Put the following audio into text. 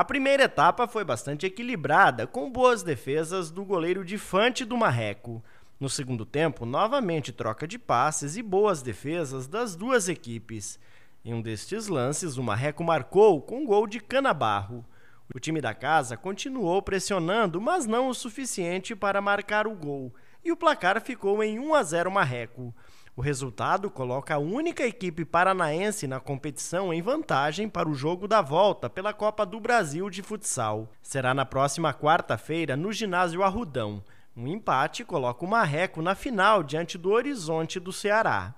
A primeira etapa foi bastante equilibrada, com boas defesas do goleiro Difante do Marreco. No segundo tempo, novamente troca de passes e boas defesas das duas equipes. Em um destes lances, o Marreco marcou com um gol de Canabarro. O time da casa continuou pressionando, mas não o suficiente para marcar o gol, e o placar ficou em 1 a 0 Marreco. O resultado coloca a única equipe paranaense na competição em vantagem para o jogo da volta pela Copa do Brasil de futsal. Será na próxima quarta-feira no ginásio Arrudão. Um empate coloca o Marreco na final diante do Horizonte do Ceará.